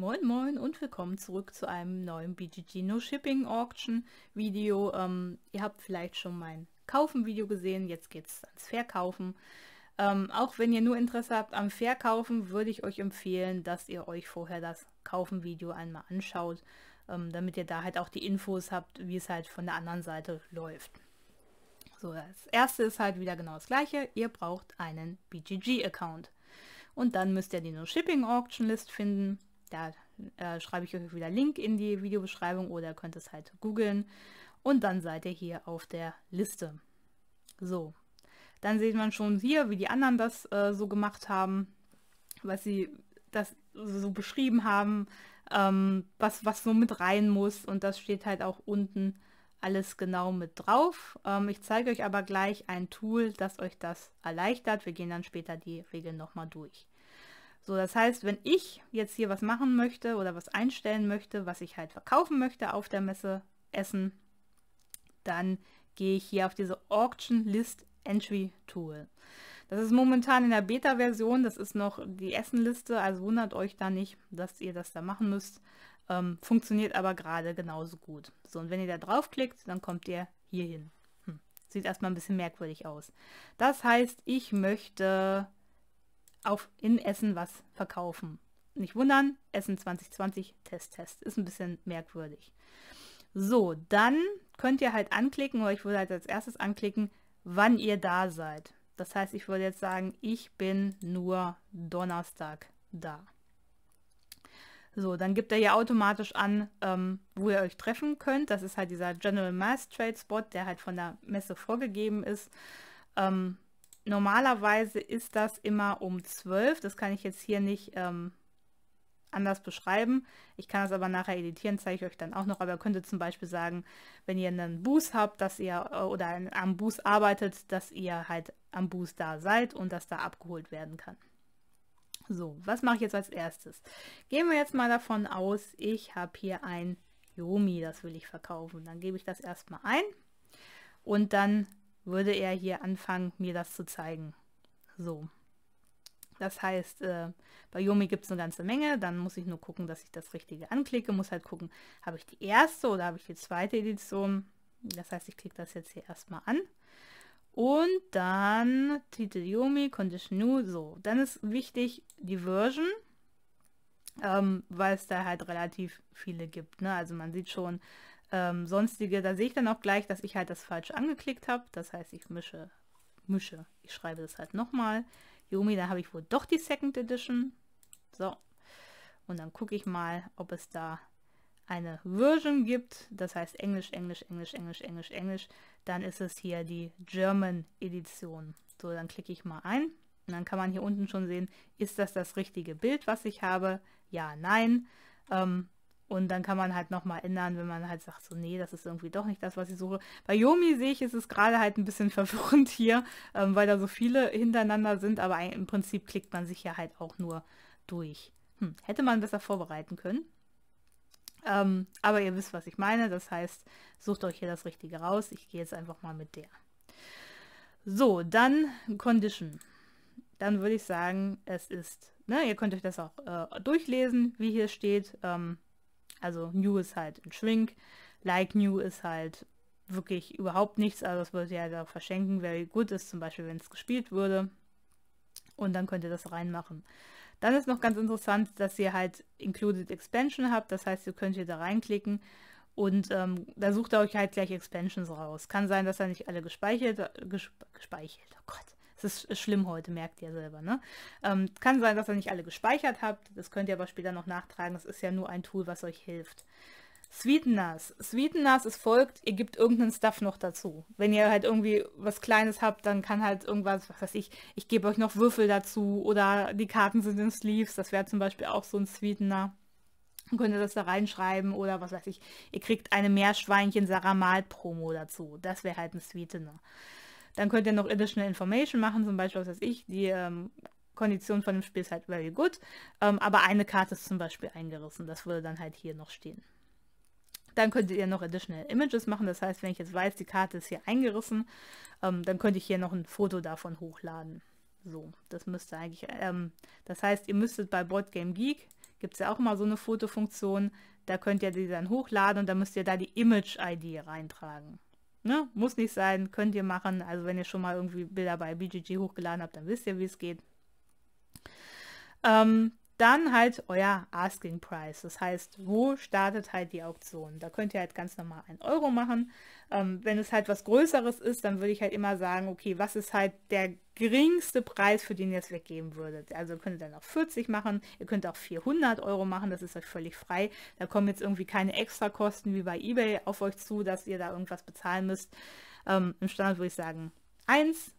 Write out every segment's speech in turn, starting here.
Moin Moin und willkommen zurück zu einem neuen BGG No Shipping Auction Video. Ähm, ihr habt vielleicht schon mein Kaufen Video gesehen, jetzt geht es ans Verkaufen. Ähm, auch wenn ihr nur Interesse habt am Verkaufen, würde ich euch empfehlen, dass ihr euch vorher das Kaufen Video einmal anschaut, ähm, damit ihr da halt auch die Infos habt, wie es halt von der anderen Seite läuft. So, das erste ist halt wieder genau das gleiche. Ihr braucht einen BGG-Account. Und dann müsst ihr die No-Shipping-Auction-List finden da äh, schreibe ich euch wieder Link in die Videobeschreibung oder könnt es halt googeln. Und dann seid ihr hier auf der Liste. So, dann sieht man schon hier, wie die anderen das äh, so gemacht haben, was sie das so beschrieben haben, ähm, was, was so mit rein muss. Und das steht halt auch unten alles genau mit drauf. Ähm, ich zeige euch aber gleich ein Tool, das euch das erleichtert. Wir gehen dann später die Regeln nochmal durch. So, das heißt, wenn ich jetzt hier was machen möchte oder was einstellen möchte, was ich halt verkaufen möchte auf der Messe, Essen, dann gehe ich hier auf diese Auction List Entry Tool. Das ist momentan in der Beta-Version, das ist noch die Essenliste, also wundert euch da nicht, dass ihr das da machen müsst. Ähm, funktioniert aber gerade genauso gut. So, und wenn ihr da draufklickt, dann kommt ihr hier hin. Hm. Sieht erstmal ein bisschen merkwürdig aus. Das heißt, ich möchte auf, in Essen was verkaufen. Nicht wundern, Essen 2020, Test, Test. Ist ein bisschen merkwürdig. So, dann könnt ihr halt anklicken, oder ich würde halt als erstes anklicken, wann ihr da seid. Das heißt, ich würde jetzt sagen, ich bin nur Donnerstag da. So, dann gibt er ja automatisch an, ähm, wo ihr euch treffen könnt. Das ist halt dieser General Mass Trade Spot, der halt von der Messe vorgegeben ist. Ähm, Normalerweise ist das immer um 12. Das kann ich jetzt hier nicht ähm, anders beschreiben. Ich kann das aber nachher editieren, zeige ich euch dann auch noch. Aber ihr könntet zum Beispiel sagen, wenn ihr einen Boost habt, dass ihr äh, oder am Boost arbeitet, dass ihr halt am Boost da seid und dass da abgeholt werden kann. So, was mache ich jetzt als erstes? Gehen wir jetzt mal davon aus, ich habe hier ein Yomi, das will ich verkaufen. Dann gebe ich das erstmal ein und dann würde er hier anfangen, mir das zu zeigen. So. Das heißt, äh, bei Yomi gibt es eine ganze Menge, dann muss ich nur gucken, dass ich das Richtige anklicke, muss halt gucken, habe ich die erste oder habe ich die zweite Edition. Das heißt, ich klicke das jetzt hier erstmal an. Und dann Titel Yomi, Condition New, so. Dann ist wichtig die Version, ähm, weil es da halt relativ viele gibt. Ne? Also man sieht schon, ähm, sonstige, da sehe ich dann auch gleich, dass ich halt das falsch angeklickt habe. Das heißt, ich mische, mische. Ich schreibe das halt nochmal. Yumi, da habe ich wohl doch die Second Edition. So. Und dann gucke ich mal, ob es da eine Version gibt. Das heißt Englisch, Englisch, Englisch, Englisch, Englisch, Englisch. Dann ist es hier die German Edition. So, dann klicke ich mal ein. Und dann kann man hier unten schon sehen, ist das das richtige Bild, was ich habe? Ja, nein. Ähm, und dann kann man halt nochmal ändern, wenn man halt sagt, so, nee, das ist irgendwie doch nicht das, was ich suche. Bei Yomi sehe ich, ist es gerade halt ein bisschen verwirrend hier, ähm, weil da so viele hintereinander sind, aber im Prinzip klickt man sich ja halt auch nur durch. Hm, hätte man besser vorbereiten können. Ähm, aber ihr wisst, was ich meine. Das heißt, sucht euch hier das Richtige raus. Ich gehe jetzt einfach mal mit der. So, dann Condition. Dann würde ich sagen, es ist, ne, ihr könnt euch das auch äh, durchlesen, wie hier steht. Ähm, also New ist halt ein Schwink, Like New ist halt wirklich überhaupt nichts, also das würde ja da verschenken, Very gut ist zum Beispiel, wenn es gespielt würde. Und dann könnt ihr das reinmachen. Dann ist noch ganz interessant, dass ihr halt Included Expansion habt, das heißt, ihr könnt hier da reinklicken und ähm, da sucht ihr euch halt gleich Expansions raus. Kann sein, dass er nicht alle gespeichert, äh, gespeichert, oh Gott, es ist schlimm heute, merkt ihr selber. Ne? Ähm, kann sein, dass ihr nicht alle gespeichert habt. Das könnt ihr aber später noch nachtragen. Das ist ja nur ein Tool, was euch hilft. Sweeteners. Sweeteners, ist folgt, ihr gebt irgendeinen Stuff noch dazu. Wenn ihr halt irgendwie was Kleines habt, dann kann halt irgendwas, was weiß ich, ich gebe euch noch Würfel dazu oder die Karten sind in Sleeves. Das wäre zum Beispiel auch so ein Sweetener. Dann könnt ihr das da reinschreiben oder was weiß ich, ihr kriegt eine Meerschweinchen-Saramal-Promo dazu. Das wäre halt ein Sweetener. Dann könnt ihr noch Additional Information machen, zum Beispiel, was weiß ich, die ähm, Kondition von dem Spiel ist halt very good, ähm, aber eine Karte ist zum Beispiel eingerissen. Das würde dann halt hier noch stehen. Dann könntet ihr noch Additional Images machen. Das heißt, wenn ich jetzt weiß, die Karte ist hier eingerissen, ähm, dann könnte ich hier noch ein Foto davon hochladen. So, das müsste eigentlich, ähm, das heißt, ihr müsstet bei BoardGameGeek, gibt es ja auch immer so eine Fotofunktion, da könnt ihr die dann hochladen und dann müsst ihr da die Image-ID reintragen. Ne? Muss nicht sein, könnt ihr machen. Also wenn ihr schon mal irgendwie Bilder bei BGG hochgeladen habt, dann wisst ihr, wie es geht. Ähm, dann halt euer Asking Price. Das heißt, wo startet halt die Auktion? Da könnt ihr halt ganz normal einen Euro machen. Ähm, wenn es halt was Größeres ist, dann würde ich halt immer sagen, okay, was ist halt der geringste Preis, für den ihr es weggeben würdet? Also könnt ihr dann auch 40 machen, ihr könnt auch 400 Euro machen, das ist euch völlig frei. Da kommen jetzt irgendwie keine Extrakosten wie bei Ebay auf euch zu, dass ihr da irgendwas bezahlen müsst. Ähm, Im Standard würde ich sagen 1,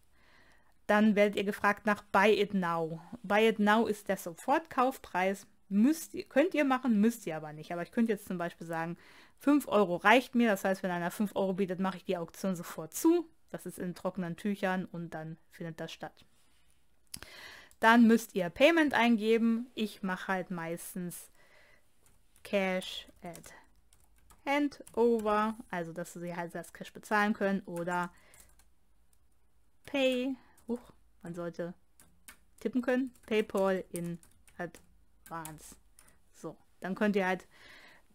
dann werdet ihr gefragt nach Buy It Now. Buy It Now ist der Sofortkaufpreis. Müsst, könnt ihr machen, müsst ihr aber nicht. Aber ich könnte jetzt zum Beispiel sagen, 5 Euro reicht mir. Das heißt, wenn einer 5 Euro bietet, mache ich die Auktion sofort zu. Das ist in trockenen Tüchern und dann findet das statt. Dann müsst ihr Payment eingeben. Ich mache halt meistens Cash at Handover, also dass sie halt das Cash bezahlen können oder Pay Huch, man sollte tippen können. PayPal in Advance. So, dann könnt ihr halt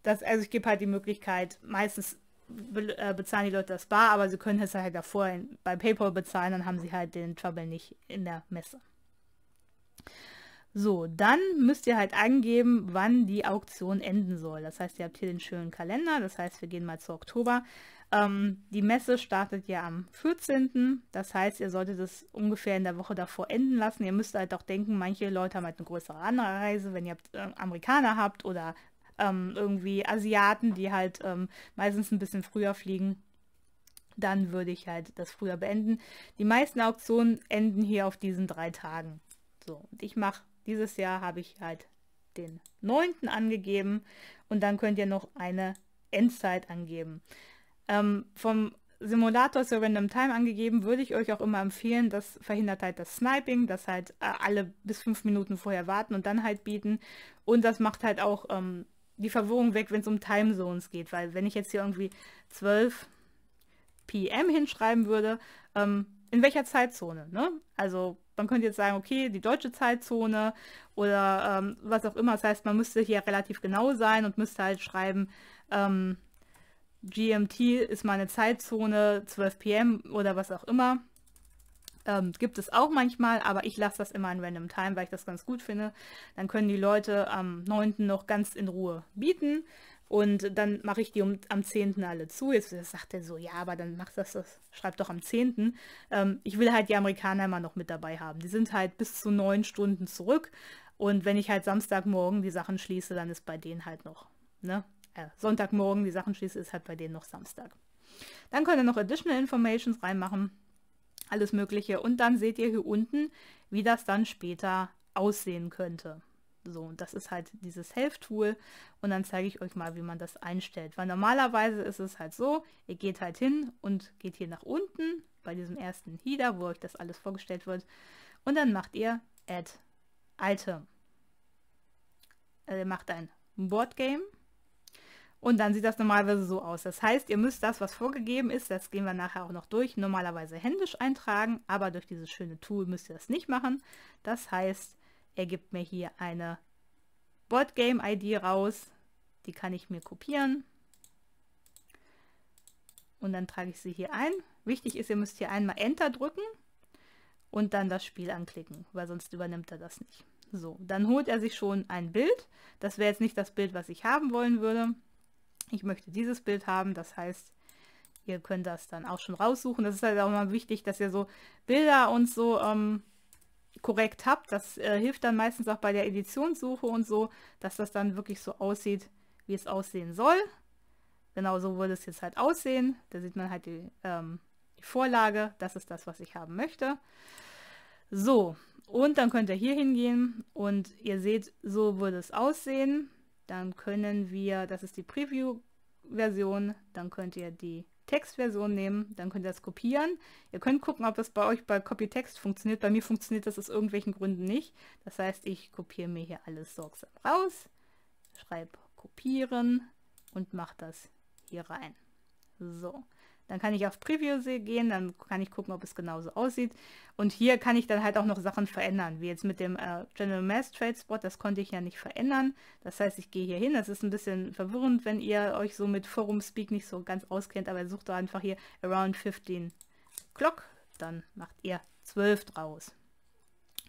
das, also ich gebe halt die Möglichkeit, meistens be äh, bezahlen die Leute das Bar, aber sie können es halt davor in, bei PayPal bezahlen, dann haben sie halt den Trouble nicht in der Messe. So, dann müsst ihr halt angeben, wann die Auktion enden soll. Das heißt, ihr habt hier den schönen Kalender. Das heißt, wir gehen mal zu Oktober. Ähm, die Messe startet ja am 14. Das heißt, ihr solltet es ungefähr in der Woche davor enden lassen. Ihr müsst halt auch denken, manche Leute haben halt eine größere Anreise, wenn ihr ähm, Amerikaner habt oder ähm, irgendwie Asiaten, die halt ähm, meistens ein bisschen früher fliegen. Dann würde ich halt das früher beenden. Die meisten Auktionen enden hier auf diesen drei Tagen. So, und ich mache, dieses Jahr habe ich halt den 9. angegeben und dann könnt ihr noch eine Endzeit angeben. Ähm, vom Simulator zur Random Time angegeben, würde ich euch auch immer empfehlen. Das verhindert halt das Sniping, dass halt äh, alle bis fünf Minuten vorher warten und dann halt bieten. Und das macht halt auch ähm, die Verwirrung weg, wenn es um Time Zones geht. Weil wenn ich jetzt hier irgendwie 12 PM hinschreiben würde, ähm, in welcher Zeitzone, ne? Also man könnte jetzt sagen, okay, die deutsche Zeitzone oder ähm, was auch immer. Das heißt, man müsste hier relativ genau sein und müsste halt schreiben, ähm, GMT ist meine Zeitzone, 12 pm oder was auch immer. Ähm, gibt es auch manchmal, aber ich lasse das immer in Random Time, weil ich das ganz gut finde. Dann können die Leute am 9. noch ganz in Ruhe bieten und dann mache ich die um, am 10. alle zu. Jetzt sagt er so, ja, aber dann macht das, das schreibt doch am 10. Ähm, ich will halt die Amerikaner immer noch mit dabei haben. Die sind halt bis zu neun Stunden zurück und wenn ich halt Samstagmorgen die Sachen schließe, dann ist bei denen halt noch, ne? äh, Sonntagmorgen die Sachen schließe, ist halt bei denen noch Samstag. Dann könnt ihr noch Additional Informations reinmachen, alles Mögliche. Und dann seht ihr hier unten, wie das dann später aussehen könnte. So, und das ist halt dieses health tool und dann zeige ich euch mal, wie man das einstellt. Weil normalerweise ist es halt so, ihr geht halt hin und geht hier nach unten bei diesem ersten Header, wo euch das alles vorgestellt wird und dann macht ihr Add Item. Also ihr macht ein Board Game und dann sieht das normalerweise so aus. Das heißt, ihr müsst das, was vorgegeben ist, das gehen wir nachher auch noch durch, normalerweise händisch eintragen, aber durch dieses schöne Tool müsst ihr das nicht machen. Das heißt, er gibt mir hier eine Boardgame-ID raus, die kann ich mir kopieren und dann trage ich sie hier ein. Wichtig ist, ihr müsst hier einmal Enter drücken und dann das Spiel anklicken, weil sonst übernimmt er das nicht. So, dann holt er sich schon ein Bild. Das wäre jetzt nicht das Bild, was ich haben wollen würde ich möchte dieses Bild haben. Das heißt, ihr könnt das dann auch schon raussuchen. Das ist halt auch mal wichtig, dass ihr so Bilder und so ähm, korrekt habt. Das äh, hilft dann meistens auch bei der Editionssuche und so, dass das dann wirklich so aussieht, wie es aussehen soll. Genau so würde es jetzt halt aussehen. Da sieht man halt die, ähm, die Vorlage. Das ist das, was ich haben möchte. So, und dann könnt ihr hier hingehen und ihr seht, so würde es aussehen dann können wir, das ist die Preview-Version, dann könnt ihr die Textversion nehmen, dann könnt ihr das kopieren. Ihr könnt gucken, ob das bei euch bei Copy-Text funktioniert. Bei mir funktioniert das aus irgendwelchen Gründen nicht. Das heißt, ich kopiere mir hier alles sorgsam raus, schreibe kopieren und mache das hier rein. So. Dann kann ich auf Preview gehen, dann kann ich gucken, ob es genauso aussieht. Und hier kann ich dann halt auch noch Sachen verändern, wie jetzt mit dem äh, General Mass Trade Spot, das konnte ich ja nicht verändern. Das heißt, ich gehe hier hin, das ist ein bisschen verwirrend, wenn ihr euch so mit Forum Speak nicht so ganz auskennt, aber sucht doch einfach hier around 15 Clock, dann macht ihr 12 draus.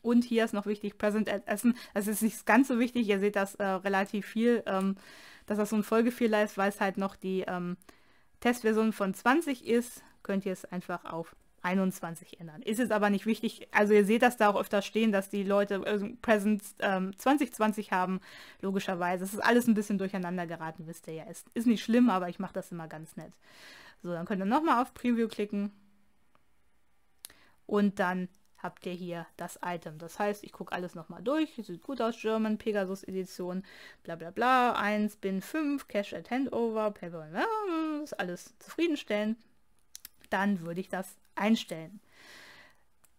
Und hier ist noch wichtig, Present at Essen. Das ist nicht ganz so wichtig, ihr seht das äh, relativ viel, ähm, dass das so ein Folgefehler ist, weil es halt noch die ähm, Testversion von 20 ist, könnt ihr es einfach auf 21 ändern. Ist es aber nicht wichtig, also ihr seht das da auch öfter stehen, dass die Leute äh, ähm, 2020 haben, logischerweise. Es ist alles ein bisschen durcheinander geraten, wisst ihr ja. Ist, ist nicht schlimm, aber ich mache das immer ganz nett. So, dann könnt ihr nochmal auf Preview klicken und dann habt ihr hier das Item. Das heißt, ich gucke alles nochmal durch. Sieht gut aus, German, Pegasus Edition, bla bla bla, 1, Bin 5, Cash at Handover, Paper, ne? ist alles zufriedenstellend. Dann würde ich das einstellen.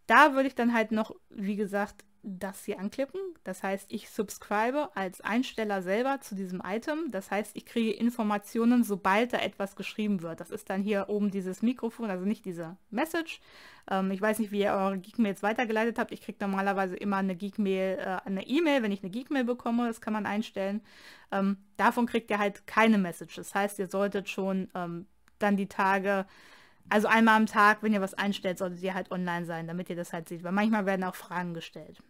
Da würde ich dann halt noch, wie gesagt, das hier anklicken. Das heißt, ich subscribe als Einsteller selber zu diesem Item. Das heißt, ich kriege Informationen, sobald da etwas geschrieben wird. Das ist dann hier oben dieses Mikrofon, also nicht diese Message. Ähm, ich weiß nicht, wie ihr eure Geekmails weitergeleitet habt. Ich kriege normalerweise immer eine Geekmail, äh, eine E-Mail, wenn ich eine Geekmail bekomme. Das kann man einstellen. Ähm, davon kriegt ihr halt keine Message. Das heißt, ihr solltet schon ähm, dann die Tage also einmal am Tag, wenn ihr was einstellt, solltet ihr halt online sein, damit ihr das halt seht. Weil manchmal werden auch Fragen gestellt.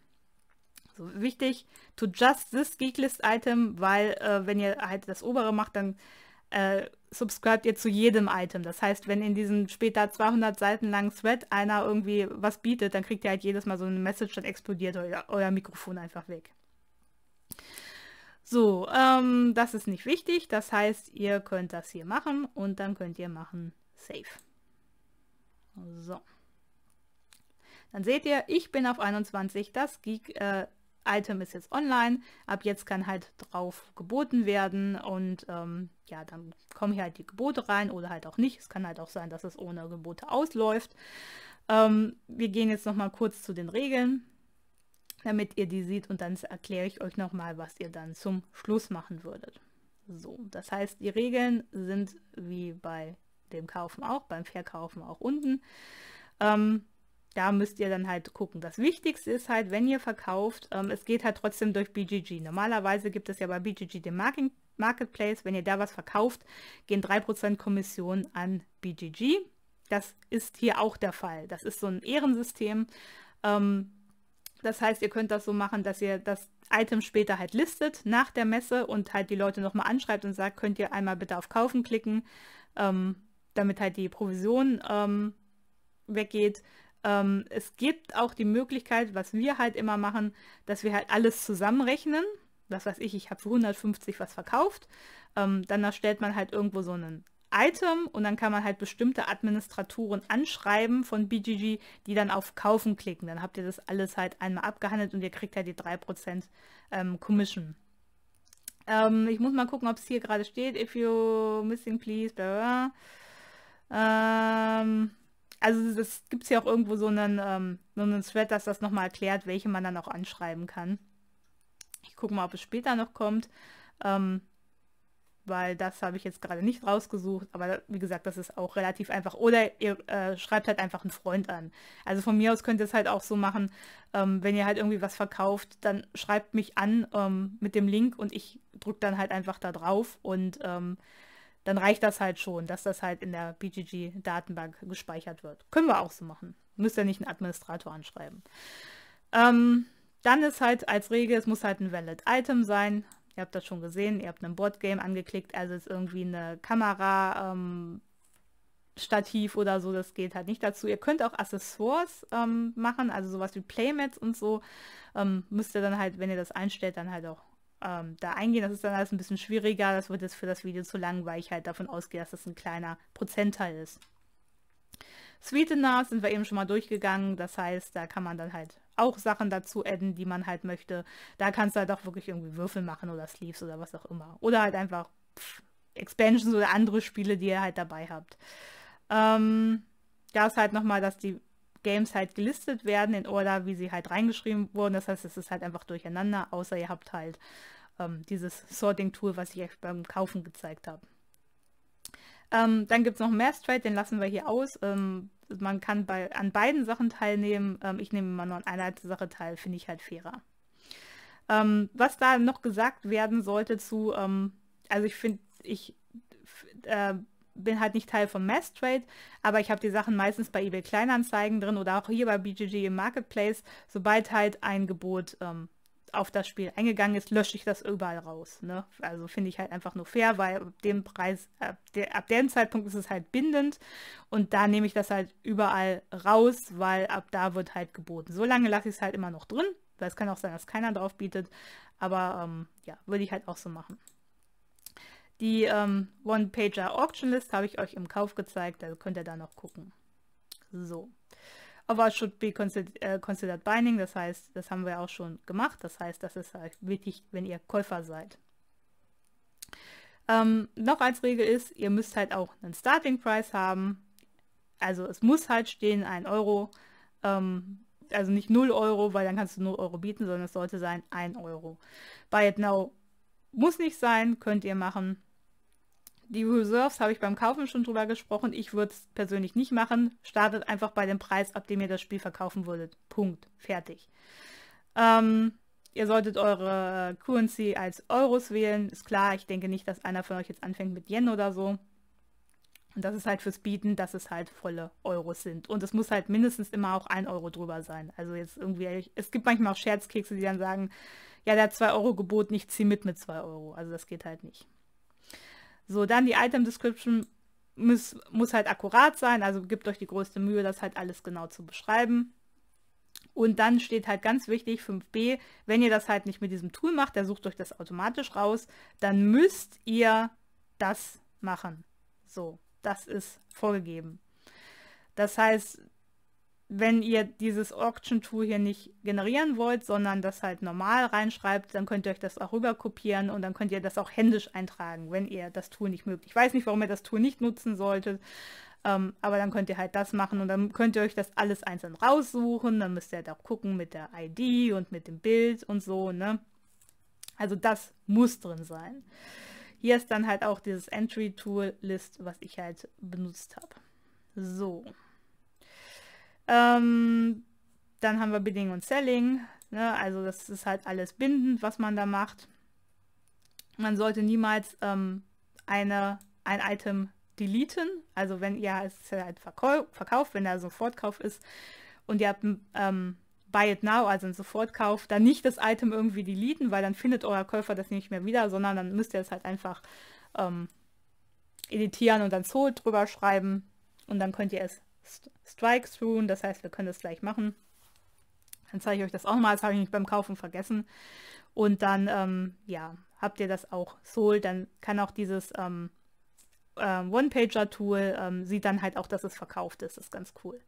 Also wichtig, to just this Geeklist Item, weil äh, wenn ihr halt das obere macht, dann äh, subscribt ihr zu jedem Item. Das heißt, wenn in diesem später 200 Seiten langen Thread einer irgendwie was bietet, dann kriegt ihr halt jedes Mal so eine Message, dann explodiert euer, euer Mikrofon einfach weg. So, ähm, das ist nicht wichtig. Das heißt, ihr könnt das hier machen und dann könnt ihr machen Save. So. Dann seht ihr, ich bin auf 21, das Geek, äh, Item ist jetzt online, ab jetzt kann halt drauf geboten werden und ähm, ja, dann kommen hier halt die Gebote rein oder halt auch nicht. Es kann halt auch sein, dass es ohne Gebote ausläuft. Ähm, wir gehen jetzt nochmal kurz zu den Regeln, damit ihr die seht und dann erkläre ich euch nochmal, was ihr dann zum Schluss machen würdet. So, das heißt, die Regeln sind wie bei dem Kaufen auch, beim Verkaufen auch unten. Ähm, da müsst ihr dann halt gucken. Das Wichtigste ist halt, wenn ihr verkauft, ähm, es geht halt trotzdem durch BGG. Normalerweise gibt es ja bei BGG den Marketing Marketplace. Wenn ihr da was verkauft, gehen 3% Kommission an BGG. Das ist hier auch der Fall. Das ist so ein Ehrensystem. Ähm, das heißt, ihr könnt das so machen, dass ihr das Item später halt listet nach der Messe und halt die Leute nochmal anschreibt und sagt, könnt ihr einmal bitte auf Kaufen klicken, ähm, damit halt die Provision ähm, weggeht. Ähm, es gibt auch die Möglichkeit, was wir halt immer machen, dass wir halt alles zusammenrechnen. Das weiß ich, ich habe für 150 was verkauft. Ähm, dann erstellt man halt irgendwo so einen Item und dann kann man halt bestimmte Administratoren anschreiben von BGG, die dann auf Kaufen klicken. Dann habt ihr das alles halt einmal abgehandelt und ihr kriegt halt die 3% ähm, Commission. Ähm, ich muss mal gucken, ob es hier gerade steht. If you missing, please. Blah, blah. Ähm, also das gibt es ja auch irgendwo so einen, ähm, so einen Thread, dass das nochmal erklärt, welche man dann auch anschreiben kann. Ich gucke mal, ob es später noch kommt, ähm, weil das habe ich jetzt gerade nicht rausgesucht. Aber wie gesagt, das ist auch relativ einfach. Oder ihr äh, schreibt halt einfach einen Freund an. Also von mir aus könnt ihr es halt auch so machen, ähm, wenn ihr halt irgendwie was verkauft, dann schreibt mich an ähm, mit dem Link und ich drücke dann halt einfach da drauf und ähm, dann reicht das halt schon, dass das halt in der BGG-Datenbank gespeichert wird. Können wir auch so machen. Müsst ihr nicht einen Administrator anschreiben. Ähm, dann ist halt als Regel, es muss halt ein Valid Item sein. Ihr habt das schon gesehen, ihr habt ein Boardgame angeklickt, also ist irgendwie eine Kamera, ähm, Stativ oder so, das geht halt nicht dazu. Ihr könnt auch Accessoires ähm, machen, also sowas wie Playmats und so. Ähm, müsst ihr dann halt, wenn ihr das einstellt, dann halt auch ähm, da eingehen. Das ist dann alles ein bisschen schwieriger. Das wird jetzt für das Video zu lang, weil ich halt davon ausgehe, dass das ein kleiner Prozentteil ist. Sweetener sind wir eben schon mal durchgegangen. Das heißt, da kann man dann halt auch Sachen dazu adden, die man halt möchte. Da kannst du halt auch wirklich irgendwie Würfel machen oder Sleeves oder was auch immer. Oder halt einfach pff, Expansions oder andere Spiele, die ihr halt dabei habt. Ähm, da ist halt nochmal, dass die Games halt gelistet werden in Order, wie sie halt reingeschrieben wurden. Das heißt, es ist halt einfach durcheinander, außer ihr habt halt ähm, dieses Sorting-Tool, was ich euch beim Kaufen gezeigt habe. Ähm, dann gibt es noch Mass Trade, den lassen wir hier aus. Ähm, man kann bei, an beiden Sachen teilnehmen. Ähm, ich nehme immer nur an einer Sache teil, finde ich halt fairer. Ähm, was da noch gesagt werden sollte zu, ähm, also ich finde, ich äh, bin halt nicht Teil von Mass Trade, aber ich habe die Sachen meistens bei eBay Kleinanzeigen drin oder auch hier bei BGG im Marketplace. Sobald halt ein Gebot ähm, auf das Spiel eingegangen ist, lösche ich das überall raus. Ne? Also finde ich halt einfach nur fair, weil ab dem Preis, ab, der, ab dem Zeitpunkt ist es halt bindend und da nehme ich das halt überall raus, weil ab da wird halt geboten. So lange lasse ich es halt immer noch drin, weil es kann auch sein, dass keiner drauf bietet, aber ähm, ja, würde ich halt auch so machen. Die ähm, One-Pager Auction List habe ich euch im Kauf gezeigt, da könnt ihr da noch gucken. So. Aber should be considered, äh, considered binding, das heißt, das haben wir auch schon gemacht. Das heißt, das ist halt wichtig, wenn ihr Käufer seid. Ähm, noch als Regel ist, ihr müsst halt auch einen Starting Price haben. Also es muss halt stehen 1 Euro. Ähm, also nicht 0 Euro, weil dann kannst du 0 Euro bieten, sondern es sollte sein 1 Euro. Buy it now muss nicht sein, könnt ihr machen die Reserves habe ich beim Kaufen schon drüber gesprochen. Ich würde es persönlich nicht machen. Startet einfach bei dem Preis, ab dem ihr das Spiel verkaufen würdet. Punkt. Fertig. Ähm, ihr solltet eure Currency als Euros wählen. Ist klar, ich denke nicht, dass einer von euch jetzt anfängt mit Yen oder so. Und das ist halt fürs Bieten, dass es halt volle Euros sind. Und es muss halt mindestens immer auch ein Euro drüber sein. Also jetzt irgendwie, es gibt manchmal auch Scherzkekse, die dann sagen, ja, der hat 2 Euro geboten, ich ziehe mit mit 2 Euro. Also das geht halt nicht. So, dann die Item Description muss, muss halt akkurat sein, also gebt euch die größte Mühe, das halt alles genau zu beschreiben. Und dann steht halt ganz wichtig 5b, wenn ihr das halt nicht mit diesem Tool macht, der sucht euch das automatisch raus, dann müsst ihr das machen. So, das ist vorgegeben. Das heißt, wenn ihr dieses Auction-Tool hier nicht generieren wollt, sondern das halt normal reinschreibt, dann könnt ihr euch das auch rüber kopieren und dann könnt ihr das auch händisch eintragen, wenn ihr das Tool nicht mögt. Ich weiß nicht, warum ihr das Tool nicht nutzen solltet, ähm, aber dann könnt ihr halt das machen und dann könnt ihr euch das alles einzeln raussuchen. Dann müsst ihr halt auch gucken mit der ID und mit dem Bild und so, ne? Also das muss drin sein. Hier ist dann halt auch dieses Entry-Tool-List, was ich halt benutzt habe. So. Ähm, dann haben wir Bidding und Selling. Ne? Also das ist halt alles bindend, was man da macht. Man sollte niemals ähm, eine, ein Item deleten. Also wenn ihr es halt verkauft, wenn da so ein Fortkauf ist und ihr habt ähm, Buy It Now, also ein Sofortkauf, dann nicht das Item irgendwie deleten, weil dann findet euer Käufer das nicht mehr wieder, sondern dann müsst ihr es halt einfach ähm, editieren und dann Sold drüber schreiben und dann könnt ihr es Strike Spoon, das heißt, wir können das gleich machen. Dann zeige ich euch das auch nochmal, das habe ich nicht beim Kaufen vergessen. Und dann, ähm, ja, habt ihr das auch so, dann kann auch dieses ähm, äh, One-Pager-Tool, ähm, sieht dann halt auch, dass es verkauft ist, das ist ganz cool.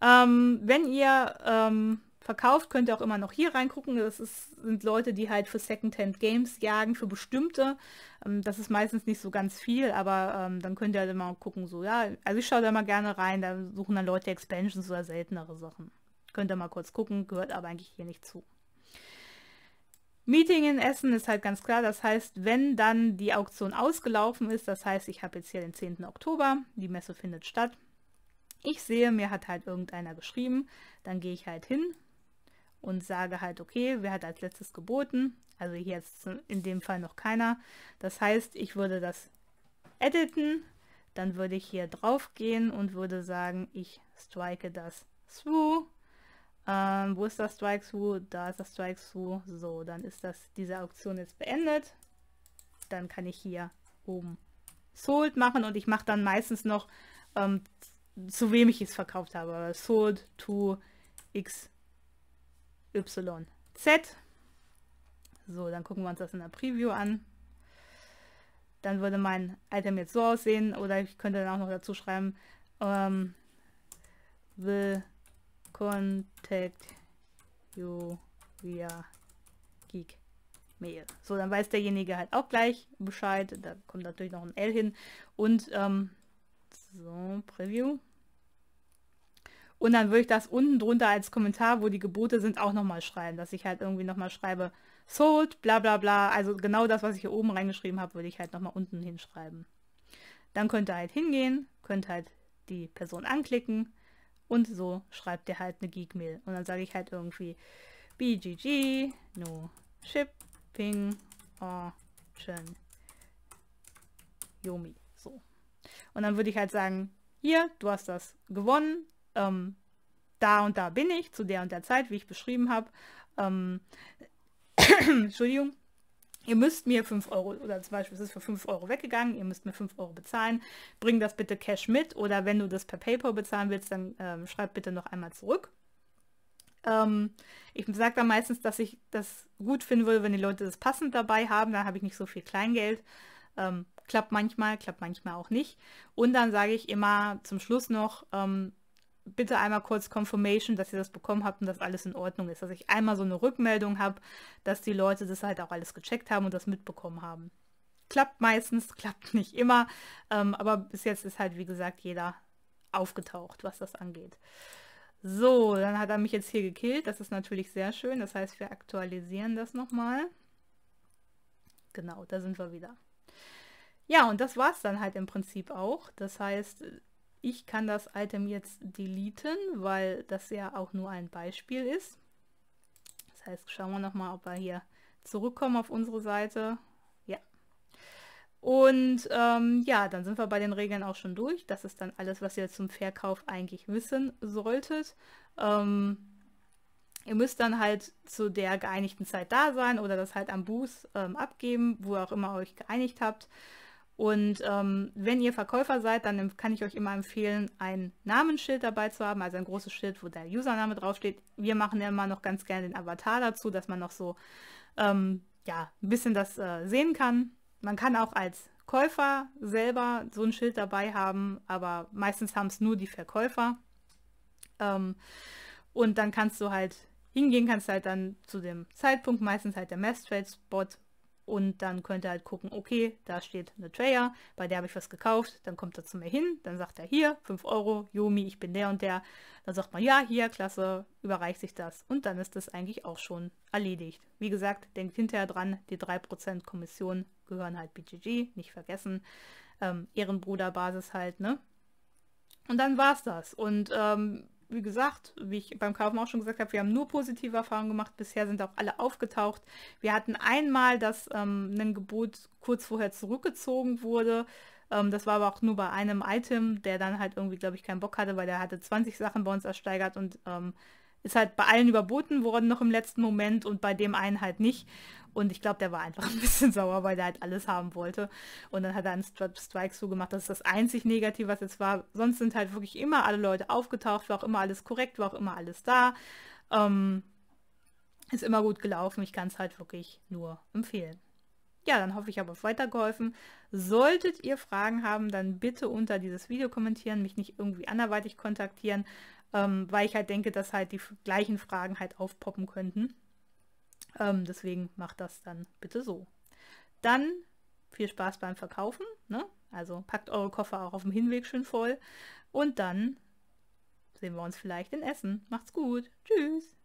Ähm, wenn ihr ähm, verkauft. Könnt ihr auch immer noch hier reingucken. Das ist, sind Leute, die halt für Secondhand Games jagen, für bestimmte. Ähm, das ist meistens nicht so ganz viel, aber ähm, dann könnt ihr halt immer gucken, so, ja, also ich schaue da mal gerne rein, da suchen dann Leute Expansions oder seltenere Sachen. Könnt ihr mal kurz gucken, gehört aber eigentlich hier nicht zu. Meeting in Essen ist halt ganz klar, das heißt, wenn dann die Auktion ausgelaufen ist, das heißt, ich habe jetzt hier den 10. Oktober, die Messe findet statt. Ich sehe, mir hat halt irgendeiner geschrieben, dann gehe ich halt hin, und sage halt, okay, wer hat als letztes geboten? Also hier ist in dem Fall noch keiner. Das heißt, ich würde das editen, dann würde ich hier drauf gehen und würde sagen, ich strike das through. Ähm, wo ist das strike through? Da ist das strike through. So, dann ist das diese Auktion jetzt beendet. Dann kann ich hier oben sold machen und ich mache dann meistens noch ähm, zu wem ich es verkauft habe. Sold to X Y, Z. So, dann gucken wir uns das in der Preview an. Dann würde mein Item jetzt so aussehen oder ich könnte dann auch noch dazu schreiben, ähm, will contact you via geek mail. So, dann weiß derjenige halt auch gleich Bescheid. Da kommt natürlich noch ein L hin. Und ähm, so, Preview. Und dann würde ich das unten drunter als Kommentar, wo die Gebote sind, auch nochmal schreiben, dass ich halt irgendwie nochmal schreibe, sold, bla bla bla. Also genau das, was ich hier oben reingeschrieben habe, würde ich halt nochmal unten hinschreiben. Dann könnt ihr halt hingehen, könnt halt die Person anklicken und so schreibt ihr halt eine Geek-Mail. Und dann sage ich halt irgendwie BGG, no shipping option, Yomi. So. Und dann würde ich halt sagen, hier, du hast das gewonnen, ähm, da und da bin ich, zu der und der Zeit, wie ich beschrieben habe. Ähm, Entschuldigung. Ihr müsst mir 5 Euro, oder zum Beispiel es ist für 5 Euro weggegangen, ihr müsst mir 5 Euro bezahlen, bring das bitte Cash mit oder wenn du das per PayPal bezahlen willst, dann ähm, schreib bitte noch einmal zurück. Ähm, ich sage dann meistens, dass ich das gut finden würde, wenn die Leute das passend dabei haben, dann habe ich nicht so viel Kleingeld. Ähm, klappt manchmal, klappt manchmal auch nicht. Und dann sage ich immer zum Schluss noch, ähm, bitte einmal kurz Confirmation, dass ihr das bekommen habt und dass alles in Ordnung ist. Dass ich einmal so eine Rückmeldung habe, dass die Leute das halt auch alles gecheckt haben und das mitbekommen haben. Klappt meistens, klappt nicht immer, ähm, aber bis jetzt ist halt, wie gesagt, jeder aufgetaucht, was das angeht. So, dann hat er mich jetzt hier gekillt. Das ist natürlich sehr schön. Das heißt, wir aktualisieren das nochmal. Genau, da sind wir wieder. Ja, und das war es dann halt im Prinzip auch. Das heißt, ich kann das Item jetzt deleten, weil das ja auch nur ein Beispiel ist. Das heißt, schauen wir nochmal, ob wir hier zurückkommen auf unsere Seite. Ja. Und ähm, ja, dann sind wir bei den Regeln auch schon durch. Das ist dann alles, was ihr zum Verkauf eigentlich wissen solltet. Ähm, Ihr müsst dann halt zu der geeinigten Zeit da sein oder das halt am Buß ähm, abgeben, wo ihr auch immer euch geeinigt habt. Und ähm, wenn ihr Verkäufer seid, dann kann ich euch immer empfehlen, ein Namensschild dabei zu haben, also ein großes Schild, wo der Username draufsteht. Wir machen ja immer noch ganz gerne den Avatar dazu, dass man noch so ähm, ja, ein bisschen das äh, sehen kann. Man kann auch als Käufer selber so ein Schild dabei haben, aber meistens haben es nur die Verkäufer. Ähm, und dann kannst du halt hingehen, kannst halt dann zu dem Zeitpunkt, meistens halt der Mess Trade Spot, und dann könnt ihr halt gucken, okay, da steht eine Trayer, bei der habe ich was gekauft, dann kommt er zu mir hin, dann sagt er hier, 5 Euro, Yomi, ich bin der und der. Dann sagt man, ja, hier, klasse, überreicht sich das. Und dann ist das eigentlich auch schon erledigt. Wie gesagt, denkt hinterher dran, die 3% Kommission gehören halt BGG, nicht vergessen. Ähm, Ehrenbruderbasis halt, ne? Und dann war es das. Und ähm, wie gesagt, wie ich beim Kaufen auch schon gesagt habe, wir haben nur positive Erfahrungen gemacht. Bisher sind auch alle aufgetaucht. Wir hatten einmal, dass ähm, ein Gebot kurz vorher zurückgezogen wurde. Ähm, das war aber auch nur bei einem Item, der dann halt irgendwie, glaube ich, keinen Bock hatte, weil der hatte 20 Sachen bei uns ersteigert und ähm, ist halt bei allen überboten worden noch im letzten Moment und bei dem einen halt nicht. Und ich glaube, der war einfach ein bisschen sauer, weil der halt alles haben wollte. Und dann hat er einen Strike zugemacht. Das ist das einzig Negative, was jetzt war. Sonst sind halt wirklich immer alle Leute aufgetaucht, war auch immer alles korrekt, war auch immer alles da. Ähm, ist immer gut gelaufen. Ich kann es halt wirklich nur empfehlen. Ja, dann hoffe ich, habe euch weitergeholfen. Solltet ihr Fragen haben, dann bitte unter dieses Video kommentieren, mich nicht irgendwie anderweitig kontaktieren ähm, weil ich halt denke, dass halt die gleichen Fragen halt aufpoppen könnten. Ähm, deswegen macht das dann bitte so. Dann viel Spaß beim Verkaufen. Ne? Also packt eure Koffer auch auf dem Hinweg schön voll. Und dann sehen wir uns vielleicht in Essen. Macht's gut. Tschüss.